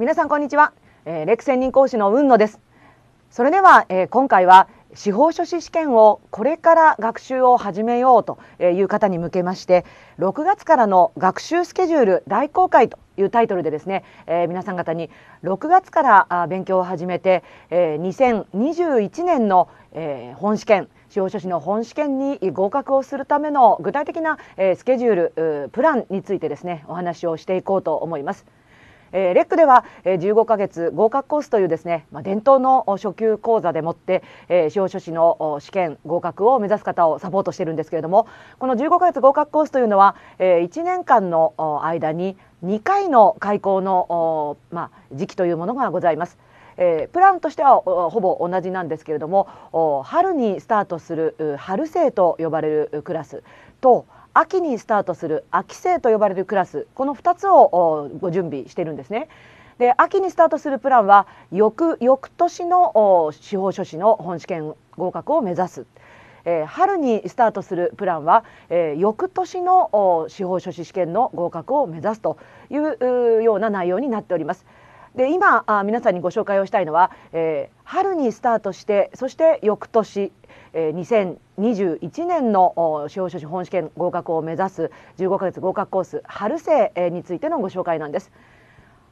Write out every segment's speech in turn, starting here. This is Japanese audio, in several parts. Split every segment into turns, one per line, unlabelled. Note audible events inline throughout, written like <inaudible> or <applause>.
皆さんこんにちは、えー、レク専任講師の雲野ですそれでは、えー、今回は司法書士試験をこれから学習を始めようという方に向けまして6月からの学習スケジュール大公開というタイトルでですね、えー、皆さん方に6月から勉強を始めて、えー、2021年の、えー、本試験司法書士の本試験に合格をするための具体的な、えー、スケジュールプランについてですねお話をしていこうと思います。えー、レックでは、えー、15ヶ月合格コースというですね、まあ、伝統の初級講座でもって、えー、司法書士の試験合格を目指す方をサポートしてるんですけれどもこの15ヶ月合格コースというのは、えー、1年間の間に2回の開講の、まあ、時期というものがございます。えー、プランとしてはほぼ同じなんですけれども春にスタートする春生と呼ばれるクラスと秋にスタートする秋生と呼ばれるクラスこの2つをご準備しているんですね。で秋にスタートするプランは翌翌年の司法書士の本試験合格を目指す。えー、春にスタートするプランは、えー、翌年の司法書士試験の合格を目指すというような内容になっております。で今あ皆さんにご紹介をしたいのは、えー、春にスタートしてそして翌年、えー、2021年の司法書士本試験合格を目指す15ヶ月合格コース春生についてのご紹介なんです。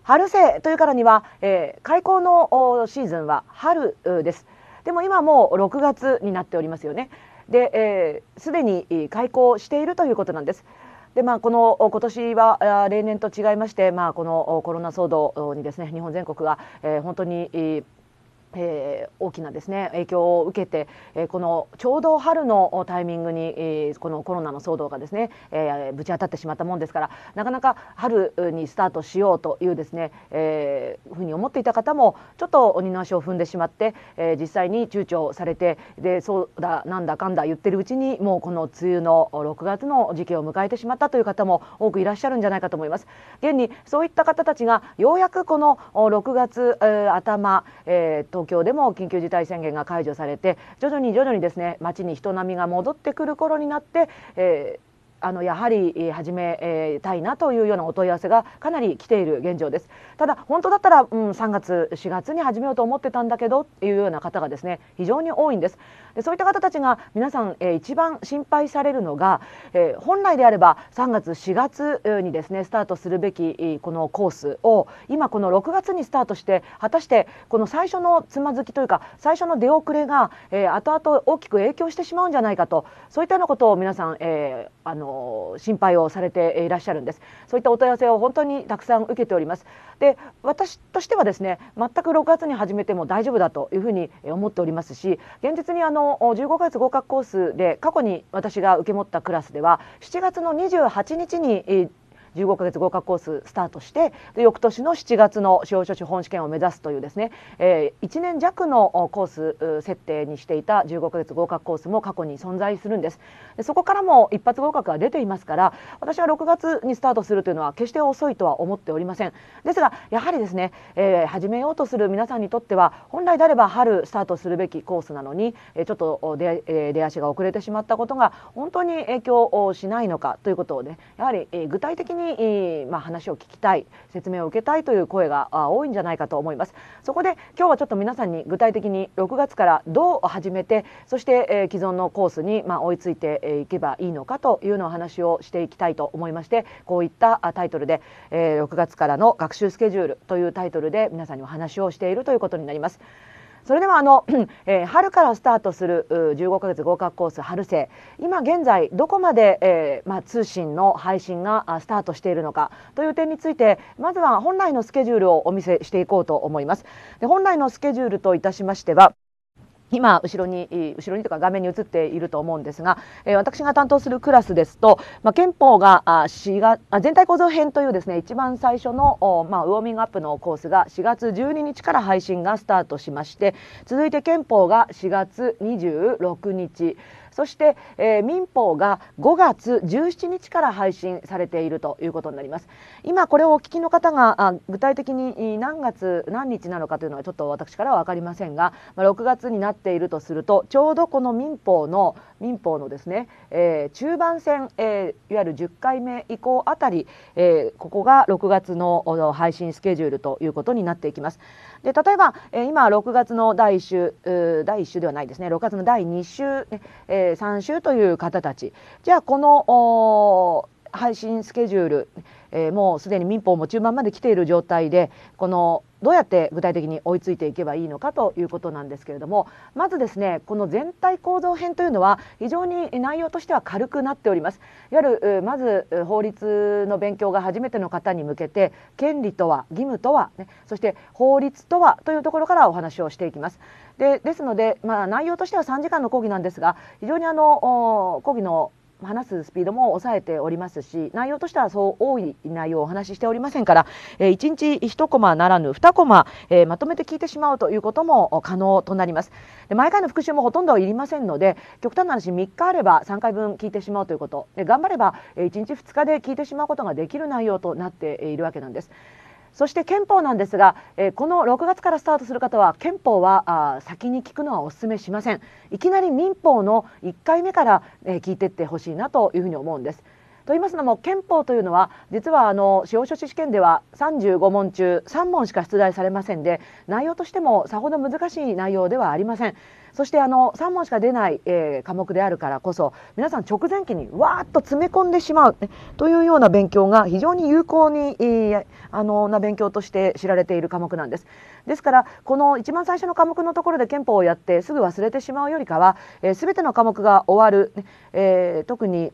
春生というからには、えー、開校のシーズンは春です。でも今もう6月になっておりますよね。で、えー、すでに開校しているということなんです。でまあこの今年は例年と違いましてまあこのコロナ騒動にですね日本全国が、え本当に、えー、大きなですね影響を受けて、えー、このちょうど春のタイミングに、えー、このコロナの騒動がですね、えー、ぶち当たってしまったもんですからなかなか春にスタートしようというですね、えー、ふうに思っていた方もちょっと鬼の足を踏んでしまって、えー、実際に躊躇されてでそうだなんだかんだ言ってるうちにもうこの梅雨の6月の時期を迎えてしまったという方も多くいらっしゃるんじゃないかと思います。現にそういった方たちがようやくこの6月、えー、頭、えー東京でも緊急事態宣言が解除されて徐々に徐々にですね街に人波が戻ってくる頃になって、えーあのやはり始めたいなというようなお問い合わせがかなり来ている現状ですただ本当だったら、うん、3月4月に始めようと思ってたんだけどっていうような方がですね非常に多いんですでそういった方たちが皆さん、えー、一番心配されるのが、えー、本来であれば3月4月にですねスタートするべきこのコースを今この6月にスタートして果たしてこの最初のつまずきというか最初の出遅れが、えー、後々大きく影響してしまうんじゃないかとそういったようなことを皆さん、えー、あのの心配をされていらっしゃるんですそういったお問い合わせを本当にたくさん受けておりますで私としてはですね全く6月に始めても大丈夫だというふうに思っておりますし現実にあの15月合格コースで過去に私が受け持ったクラスでは7月の28日に15ヶ月合格コーススタートしてで翌年の7月の司法書士本試験を目指すというですね、えー、1年弱のコース設定にしていた15ヶ月合格コースも過去に存在するんですでそこからも一発合格が出ていますから私は6月にスタートするというのは決して遅いとは思っておりませんですがやはりですね、えー、始めようとする皆さんにとっては本来であれば春スタートするべきコースなのにちょっと出,、え出足が遅れてしまったことが本当に影響しないのかということをねやはり具体的にに、まあ、話を聞きたい説明を受けたいという声が多いんじゃないかと思いますそこで今日はちょっと皆さんに具体的に6月からどう始めてそして、え既存のコースに、ま追いついていけばいいのかというのを話をしていきたいと思いましてこういったタイトルで、え6月からの学習スケジュールというタイトルで皆さんにお話をしているということになります。それではあの、<clears throat> えー、春からスタートする15ヶ月合格コース春生今現在どこまで、えーまあ、通信の配信がスタートしているのかという点についてまずは本来のスケジュールをお見せしていこうと思います。で本来のスケジュールといたしましては今後ろに後ろにとか画面に映っていると思うんですが、えー、私が担当するクラスですと、まあ、憲法があ4があ全体構造編というですね一番最初のまあ、ウォーミングアップのコースが4月12日から配信がスタートしまして続いて憲法が4月26日そして、えー、民法が5月17日から配信されているということになります今これをお聞きの方が具体的に何月何日なのかというのはちょっと私からは分かりませんが、まあ、6月になっているとするとちょうどこの民法の民法のですね、えー、中盤戦、えー、いわゆる10回目以降あたり、えここが6月の配信スケジュールということになっていきます。で例えば、え今6月の第1週第1週ではないですね6月の第2週、え3週という方たちじゃあこの配信スケジュールえー、もうすでに民法も中盤まで来ている状態でこのどうやって具体的に追いついていけばいいのかということなんですけれどもまずですねこの全体構造編というのは非常に内容としては軽くなっておりますいわゆるまず法律の勉強が初めての方に向けて権利とは義務とは、ね、そして法律とはというところからお話をしていきますでですので、まあ、内容としては3時間の講義なんですが非常にあの講義の話すスピードも抑えておりますし内容としてはそう多い内容をお話ししておりませんから、えー、1日1コマならぬ2コマ、えー、まとめて聞いてしまうということも可能となりますで毎回の復習もほとんどいりませんので極端な話3日あれば3回分聞いてしまうということで頑張れば1日2日で聞いてしまうことができる内容となっているわけなんです。そして憲法なんですが、えー、この6月からスタートする方は憲法は先に聞くのはお勧めしませんいきなり民法の1回目から、えー、聞いていってほしいなというふうに思うんですと言いますのも憲法というのは実はあの司法書士試験では35問中3問しか出題されませんで内容としてもさほど難しい内容ではありませんそしてあの3問しか出ない、えー、科目であるからこそ皆さん直前期にわーっと詰め込んでしまう、ね、というような勉強が非常に有効に、えー、あのな勉強として知られている科目なんです。ですからこの一番最初の科目のところで憲法をやってすぐ忘れてしまうよりかは、えー、全ての科目が終わる、ねえー、特に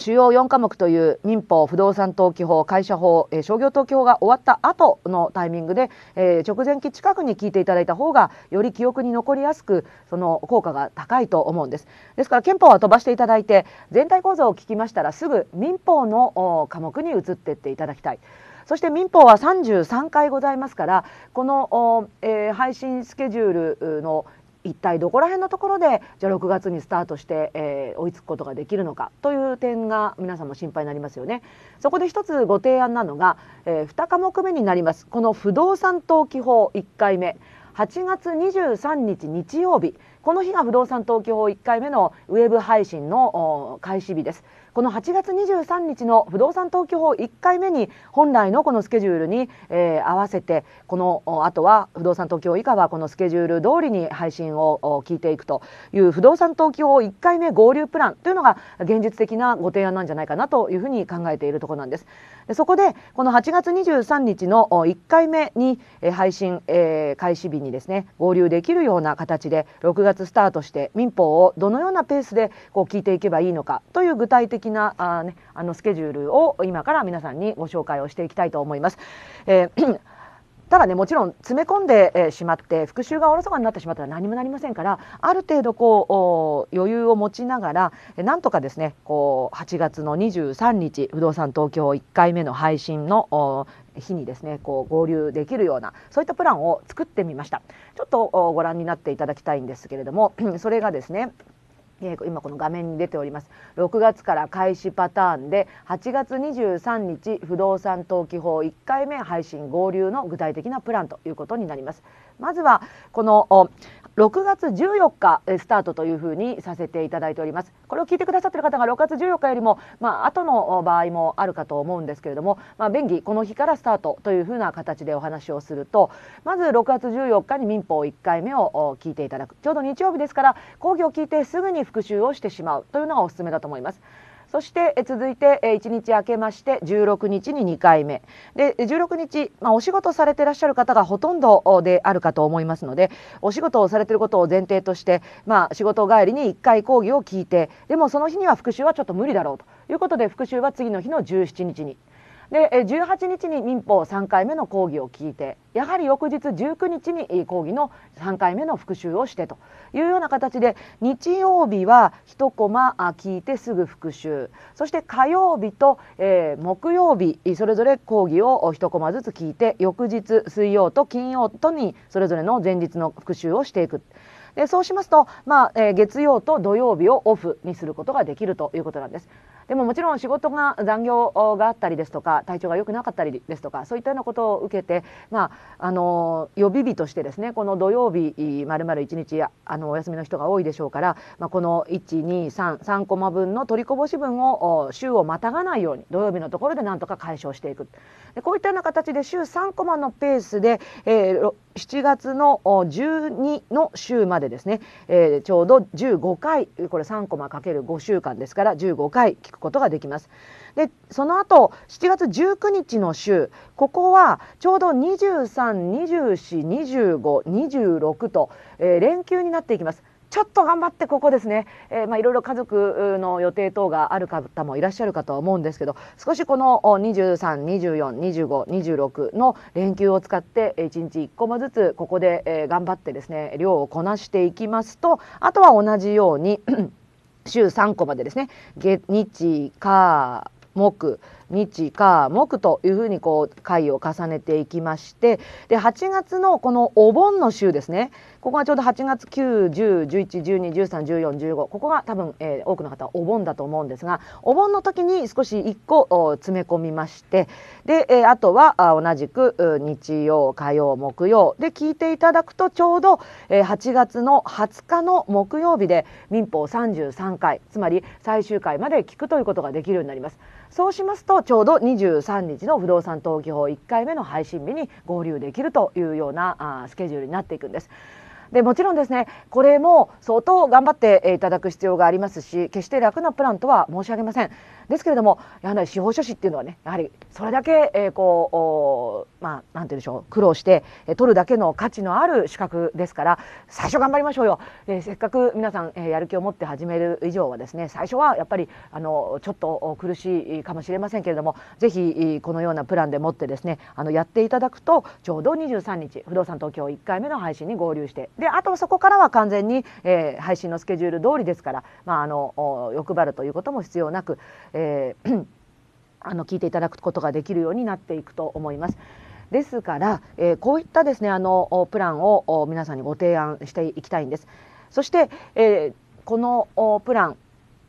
主要4科目という民法不動産登記法会社法、えー、商業登記法が終わった後のタイミングで、えー、直前期近くに聞いていただいた方がより記憶に残りやすくその効果が高いと思うんですですから憲法は飛ばしていただいて全体構造を聞きましたらすぐ民法の科目に移っていっていただきたいそして民法は33回ございますからこの、えー、配信スケジュールの一体どこら辺のところでじゃあ6月にスタートして、えー、追いつくことができるのかという点が皆さんも心配になりますよね。そこで一つご提案なのが、えー、2科目目になりますこの不動産登記法1回目8月23日日曜日この日が不動産登記法1回目のウェブ配信の開始日です。この8月23日の不動産登記法1回目に本来のこのスケジュールに、えー、合わせてこのあとは不動産登記法以下はこのスケジュール通りに配信を聞いていくという不動産登記法1回目合流プランというのが現実的なご提案なんじゃないかなというふうに考えているところなんです。でそこでこの8月23日の1回目に配信、えー、開始日にですね合流できるような形で6月スタートして民法をどのようなペースでこう聞いていけばいいのかという具体的なあ、ね、あのスケジュールを今から皆さんにご紹介をしていきたいと思います。えー <clears throat> ただねもちろん詰め込んでしまって復習がおろそかになってしまったら何もなりませんからある程度こう余裕を持ちながらなんとかですねこう8月の23日不動産東京1回目の配信の日にですねこう合流できるようなそういったプランを作ってみましたちょっとご覧になっていただきたいんですけれども <clears throat> それがですね今この画面に出ております6月から開始パターンで8月23日不動産登記法1回目配信合流の具体的なプランということになりますまずはこの6月14日スタートというふうにさせていただいておりますこれを聞いてくださっている方が6月14日よりもまあ後の場合もあるかと思うんですけれどもまあ便宜この日からスタートというふうな形でお話をするとまず6月14日に民法1回目を聞いていただくちょうど日曜日ですから講義を聞いてすぐに復習をしてしまうというのがおすすめだと思います。そして続いて1日明けまして16日に2回目で16日、まあ、お仕事されていらっしゃる方がほとんどであるかと思いますのでお仕事をされていることを前提として、まあ、仕事帰りに1回講義を聞いてでもその日には復習はちょっと無理だろうということで復習は次の日の17日にで18日に民法3回目の講義を聞いてやはり翌日19日に講義の3回目の復習をしてというような形で日曜日は1コマ聞いてすぐ復習そして火曜日と、え木曜日それぞれ講義を1コマずつ聞いて翌日水曜と金曜とにそれぞれの前日の復習をしていく。でそうしますと、まあえー、月曜と土曜日をオフにすることができるということなんです。でももちろん仕事が残業があったりですとか体調が良くなかったりですとかそういったようなことを受けて、まあ、あの予備日としてですねこの土曜日まるまる1日あのお休みの人が多いでしょうから、まあ、この1233コマ分の取りこぼし分を週をまたがないように土曜日のところでなんとか解消していくでこういったような形で週3コマのペースで、えー7月の12の週までですね、えー、ちょうど15回これ3コマかける5週間ですから15回聞くことができます。でその後7月19日の週ここはちょうど23242526と、えー、連休になっていきます。ちょっと頑張ってここですね、えー、まあ、いろいろ家族の予定等がある方もいらっしゃるかと思うんですけど少しこの23、24、25、26の連休を使って1日1コマずつここで、え頑張ってですね量をこなしていきますとあとは同じように <clears throat> 週3個までですね月日火木日火木というふうにこう回を重ねていきましてで8月のこのお盆の週ですねここがちょうど8月9、10、11、12、13、14、15ここが多分、えー、多くの方はお盆だと思うんですがお盆の時に少し1個詰め込みましてで、えー、あとはあ同じく日曜火曜木曜で聞いていただくとちょうど、えー、8月の20日の木曜日で民法33回つまり最終回まで聞くということができるようになります。そうしますとちょうど23日の不動産登記法1回目の配信日に合流できるというようなあスケジュールになっていくんです。でもちろんですねこれも相当頑張っていただく必要がありますし決して楽なプランとは申し上げませんですけれどもやはり司法書士っていうのはねやはりそれだけ、えー、こうまあ何て言うんでしょう苦労して取るだけの価値のある資格ですから最初頑張りましょうよ、えー、せっかく皆さん、えー、やる気を持って始める以上はですね最初はやっぱりあのちょっと苦しいかもしれませんけれども是非このようなプランでもってですねあのやっていただくとちょうど23日不動産東京1回目の配信に合流してであとそこからは完全に、えー、配信のスケジュール通りですから、まあ、あの欲張るということも必要なく、えー、<clears throat> あの聞いていただくことができるようになっていくと思います。ですから、えー、こういったですねあのプランを皆さんにご提案していきたいんです。そして、えー、このプラン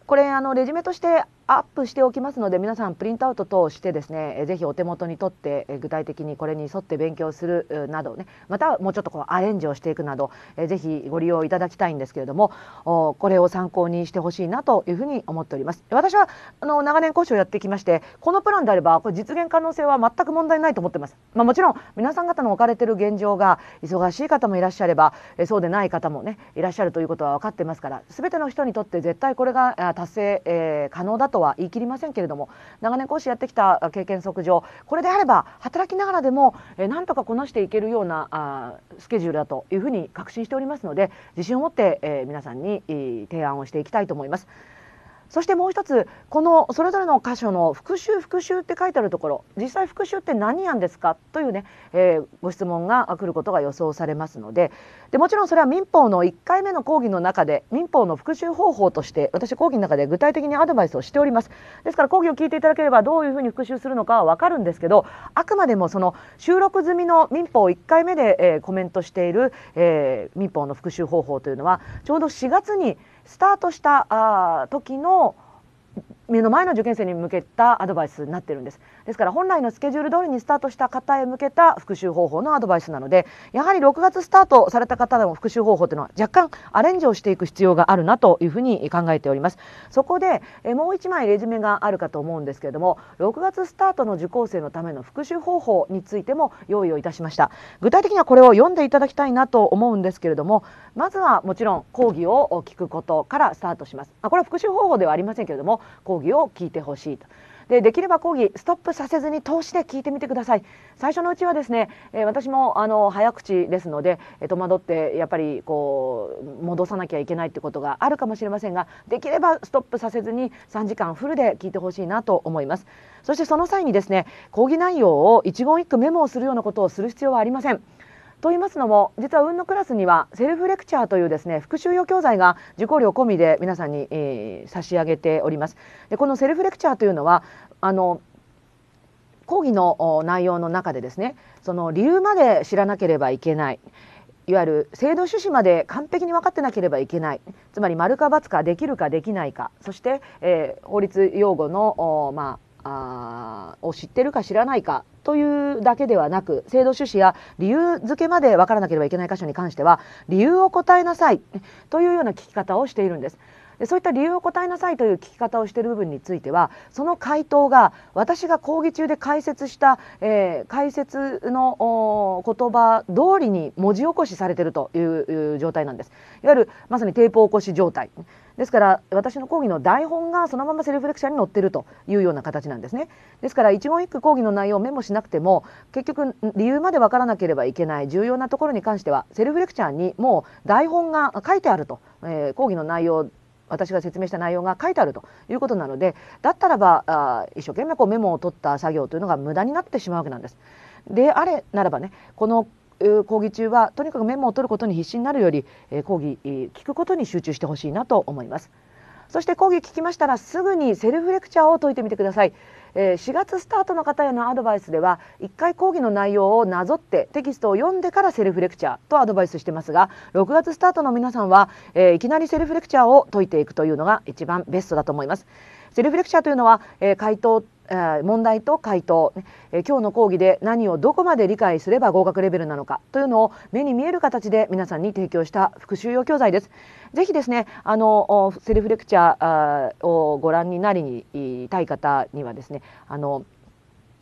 これあのレジュメとしてアップしておきますので皆さんプリントアウト等してですね是非お手元に取って具体的にこれに沿って勉強するなどねまたもうちょっとこうアレンジをしていくなど是非ご利用いただきたいんですけれどもこれを参考にしてほしいなというふうに思っております私はあの長年講師をやってきましてこのプランであればこれ実現可能性は全く問題ないと思ってます、まあ、もちろん皆さん方の置かれてる現状が忙しい方もいらっしゃればそうでない方もねいらっしゃるということは分かってますから全ての人にとって絶対これが達成可能だととは言い切りませんけれども長年講師やってきた経験則上これであれば働きながらでも、えー、なんとかこなしていけるようなあスケジュールだというふうに確信しておりますので自信を持って、えー、皆さんに提案をしていきたいと思います。そしてもう一つこのそれぞれの箇所の復習復習って書いてあるところ実際復習って何やんですかというね、えー、ご質問が来ることが予想されますのででもちろんそれは民法の1回目の講義の中で民法の復習方法として私講義の中で具体的にアドバイスをしておりますですから講義を聞いていただければどういうふうに復習するのかは分かるんですけどあくまでもその収録済みの民法1回目で、えー、コメントしている、えー、民法の復習方法というのはちょうど4月にスタートしたあ時の目の前の受験生に向けたアドバイスになってるんですですから本来のスケジュール通りにスタートした方へ向けた復習方法のアドバイスなのでやはり6月スタートされた方でも復習方法というのは若干アレンジをしていく必要があるなというふうに考えておりますそこでえもう1枚レジュメがあるかと思うんですけれども6月スタートの受講生のための復習方法についても用意をいたしました具体的にはこれを読んでいただきたいなと思うんですけれどもまずはもちろん講義を聞くことからスタートしますあこれは復習方法ではありませんけれども講義を聞いてほしいと。でできれば講義ストップさせずに通して聞いてみてください最初のうちはですね、え私もあの早口ですので、え戸惑ってやっぱりこう戻さなきゃいけないってことがあるかもしれませんができればストップさせずに3時間フルで聞いてほしいなと思いますそしてその際にですね講義内容を一言一句メモをするようなことをする必要はありませんと言いますのも実は運のクラスにはセルフレクチャーというですね復習用教材が受講料込みで皆さんに、えー、差し上げております。でこのセルフレクチャーというのはあの講義の内容の中でですねその理由まで知らなければいけないいわゆる制度趣旨まで完璧に分かってなければいけないつまり丸か×かできるかできないかそして、えー、法律用語のまああを知ってるか知らないかというだけではなく制度趣旨や理由付けまで分からなければいけない箇所に関しては理由を答えなさいというような聞き方をしているんです。でそういった理由を答えなさいという聞き方をしている部分についてはその回答が私が講義中で解説した、えー、解説の言葉通りに文字起こしされているという状態なんですいわゆるまさにテープ起こし状態ですから私の講義の台本がそのままセルフレクチャーに載ってるというような形なんですねですから一言一句講義の内容をメモしなくても結局理由までわからなければいけない重要なところに関してはセルフレクチャーにもう台本が書いてあると、えー、講義の内容私が説明した内容が書いてあるということなのでだったらばあ一生懸命こうメモを取った作業というのが無駄になってしまうわけなんです。であれならばねこの講義中はとにかくメモを取ることに必死になるより、え講義、聞くことに集中してほしいなと思います。そして講義聞きましたらすぐにセルフレクチャーを解いてみてください。4月スタートの方へのアドバイスでは1回講義の内容をなぞってテキストを読んでからセルフレクチャーとアドバイスしてますが6月スタートの皆さんは、えいきなりセルフレクチャーを解いていくというのが一番ベストだと思います。セルフレクチャーというのは、え回答問題と回答、え今日の講義で何をどこまで理解すれば合格レベルなのかというのを目に見える形で皆さんに提供した復習用教材です。ぜひですねあのセルフレクチャーをご覧になりたい方にはですねあの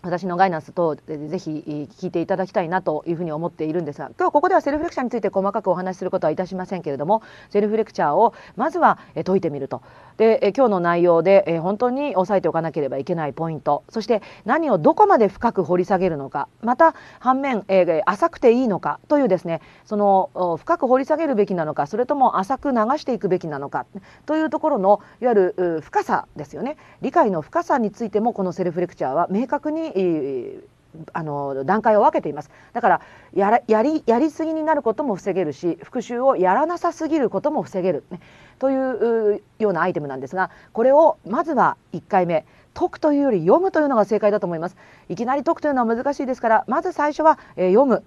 私のガイナンス等ぜひ聞いていただきたいなというふうに思っているんですが今日ここではセルフレクチャーについて細かくお話しすることはいたしませんけれどもセルフレクチャーをまずは解いてみるとで今日の内容で本当に押さえておかなければいけないポイントそして何をどこまで深く掘り下げるのかまた反面浅くていいのかというですねその深く掘り下げるべきなのかそれとも浅く流していくべきなのかというところのいわゆる深さですよね理解の深さについてもこのセルフレクチャーは明確ににあの段階を分けていますだからやりやりすぎになることも防げるし復習をやらなさすぎることも防げる、ね、というようなアイテムなんですがこれをまずは1回目解くというより読むというのが正解だと思いますいきなり解くというのは難しいですからまず最初は、えー、読む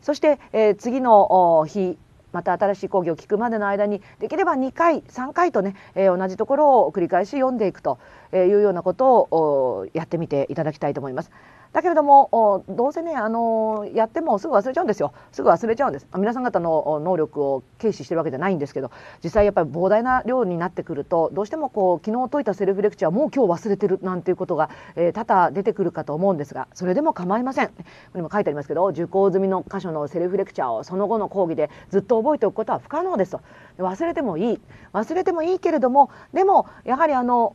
そして、えー、次の日また新しい講義を聞くまでの間にできれば2回3回とね、えー、同じところを繰り返し読んでいくというようなことをやってみていただきたいと思います。だけれどもどうせねあのやってもすぐ忘れちゃうんですよすぐ忘れちゃうんです皆さん方の能力を軽視してるわけじゃないんですけど実際やっぱり膨大な量になってくるとどうしてもこう昨日解いたセルフレクチャーもう今日忘れてるなんていうことが、えー、多々出てくるかと思うんですがそれでも構いませんこれも書いてありますけど受講済みの箇所のセルフレクチャーをその後の講義でずっと覚えておくことは不可能ですと忘れてもいい忘れてもいいけれどもでもやはりあの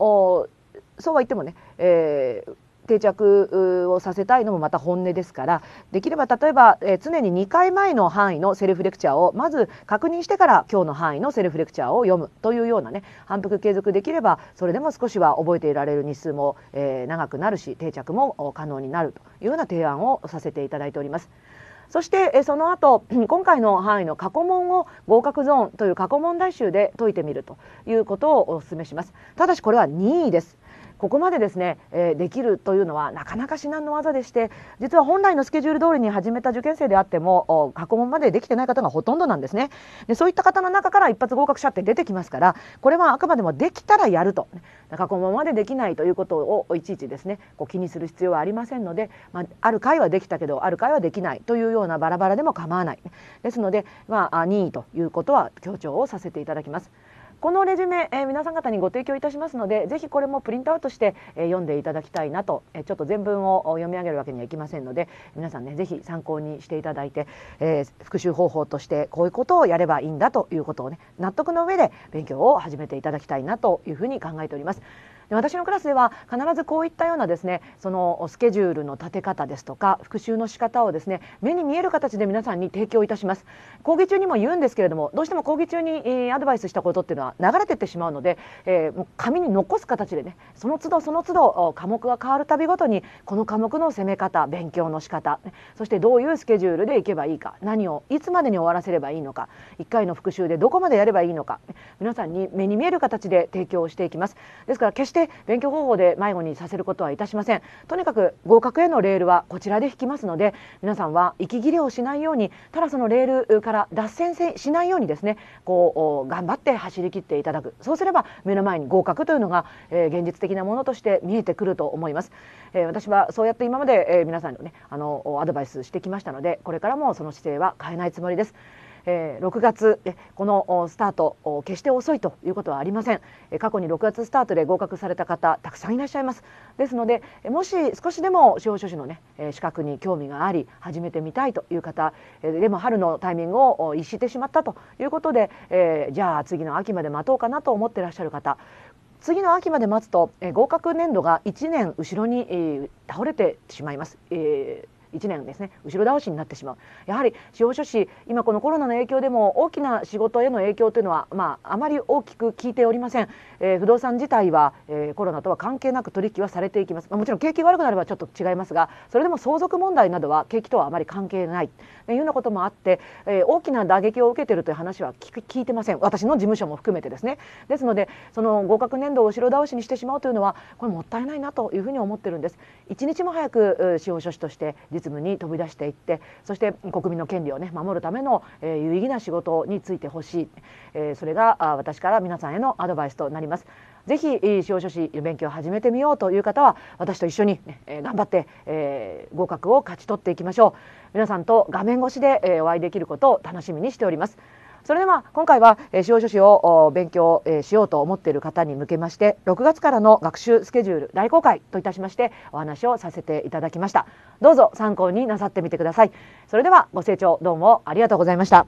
そうは言ってもね、えー、定着をさせたいのもまた本音ですからできれば例えば、え常に2回前の範囲のセルフレクチャーをまず確認してから今日の範囲のセルフレクチャーを読むというようなね反復継続できればそれでも少しは覚えていられる日数も、えー、長くなるし定着も可能になるというような提案をさせていただいております。そしてその後 <clears throat> 今回の範囲の過去問を合格ゾーンという過去問題集で解いてみるということをお勧めしますただしこれは任意ですここまでですね、えできるというのはなかなか至難の技でして実は本来のスケジュール通りに始めた受験生であっても過去問までできてない方がほとんどなんですねでそういった方の中から一発合格者って出てきますからこれはあくまでもできたらやると過去問までできないということをいちいちですねこう気にする必要はありませんので、まあ、ある回はできたけどある回はできないというようなバラバラでも構わないですので、まあ、任意ということは強調をさせていただきます。このレジュメ、えー、皆さん方にご提供いたしますのでぜひこれもプリントアウトして、えー、読んでいただきたいなと、えー、ちょっと全文を読み上げるわけにはいきませんので皆さんねぜひ参考にしていただいて、えー、復習方法としてこういうことをやればいいんだということをね納得の上で勉強を始めていただきたいなというふうに考えております。で私のクラスでは必ずこういったようなですねそのスケジュールの立て方ですとか復習の仕方をですね目に見える形で皆さんに提供いたします講義中にも言うんですけれどもどうしても講義中に、アドバイスしたことっていうのは流れてってしまうので、えもう紙に残す形でねその都度その都度科目が変わるたびごとにこの科目の攻め方勉強の仕方そしてどういうスケジュールでいけばいいか何をいつまでに終わらせればいいのか1回の復習でどこまでやればいいのか皆さんに目に見える形で提供していきますですから決して勉強方法で迷子にさせることはいたしませんとにかく合格へのレールはこちらで引きますので皆さんは息切れをしないようにただそのレールから脱線しないようにですねこう頑張って走り切っていただくそうすれば目の前に合格というのが、えー、現実的なものとして見えてくると思います、えー、私はそうやって今まで、えー、皆さんにねあのアドバイスしてきましたのでこれからもその姿勢は変えないつもりです。えー、6月このスタート決して遅いということはありません過去に6月スタートで合格された方たくさんいらっしゃいますですのでもし少しでも司法書士のね資格に興味があり始めてみたいという方でも春のタイミングを逸してしまったということで、えー、じゃあ次の秋まで待とうかなと思ってらっしゃる方次の秋まで待つと合格年度が1年後ろに倒れてしまいます、えー1年ですね後ろ倒しになってしまうやはり司法書士今このコロナの影響でも大きな仕事への影響というのは、まあ、あまり大きく効いておりません、えー、不動産自体は、えー、コロナとは関係なく取引はされていきます、まあ、もちろん景気悪くなればちょっと違いますがそれでも相続問題などは景気とはあまり関係ないというようなこともあって、えー、大きな打撃を受けているという話は聞聞いてません私の事務所も含めてですねですのでその合格年度を後ろ倒しにしてしまうというのはこれもったいないなというふうに思ってるんです一日も早く司法書士として実務に飛び出していってそして国民の権利を、ね、守るための、えー、有意義な仕事についてほしい、えー、それがあ私から皆さんへのアドバイスとなります。ぜひ司法書士勉強を始めてみようという方は私と一緒に、ね、え頑張って、えー、合格を勝ち取っていきましょう皆さんと画面越しで、えー、お会いできることを楽しみにしております。それでは今回は、え司法書士を勉強、えしようと思っている方に向けまして6月からの学習スケジュール大公開といたしましてお話をさせていただきましたどうぞ参考になさってみてくださいそれではご清聴どうもありがとうございました